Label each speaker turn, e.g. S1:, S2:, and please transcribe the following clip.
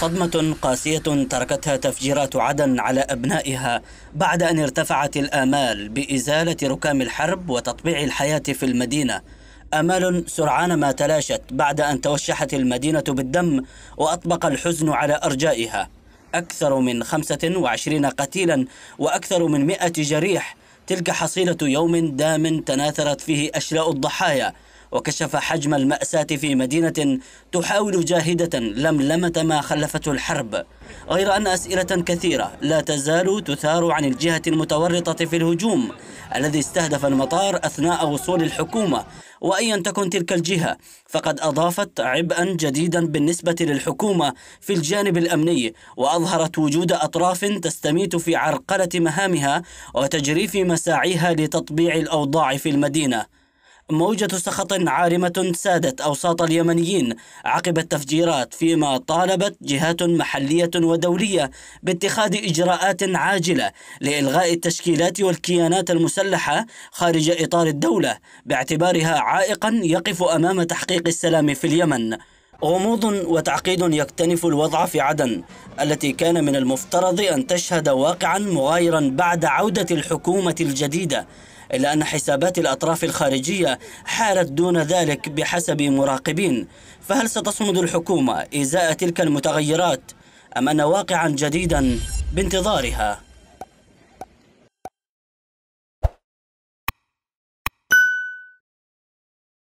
S1: صدمة قاسية تركتها تفجيرات عدن على أبنائها بعد أن ارتفعت الآمال بإزالة ركام الحرب وتطبيع الحياة في المدينة آمال سرعان ما تلاشت بعد أن توشحت المدينة بالدم وأطبق الحزن على أرجائها أكثر من 25 قتيلا وأكثر من 100 جريح تلك حصيلة يوم دام تناثرت فيه أشلاء الضحايا وكشف حجم المأساة في مدينة تحاول جاهدة لملمة ما خلفته الحرب غير أن أسئلة كثيرة لا تزال تثار عن الجهة المتورطة في الهجوم الذي استهدف المطار أثناء وصول الحكومة وأيا تكن تلك الجهة فقد أضافت عبئا جديدا بالنسبة للحكومة في الجانب الأمني وأظهرت وجود أطراف تستميت في عرقلة مهامها وتجريف مساعيها لتطبيع الأوضاع في المدينة موجة سخط عارمة سادت أوساط اليمنيين عقب التفجيرات فيما طالبت جهات محلية ودولية باتخاذ إجراءات عاجلة لإلغاء التشكيلات والكيانات المسلحة خارج إطار الدولة باعتبارها عائقا يقف أمام تحقيق السلام في اليمن غموض وتعقيد يكتنف الوضع في عدن التي كان من المفترض أن تشهد واقعا مغايرا بعد عودة الحكومة الجديدة إلا أن حسابات الأطراف الخارجية حالت دون ذلك بحسب مراقبين فهل ستصمد الحكومة إزاء تلك المتغيرات أم أن واقعا جديدا بانتظارها؟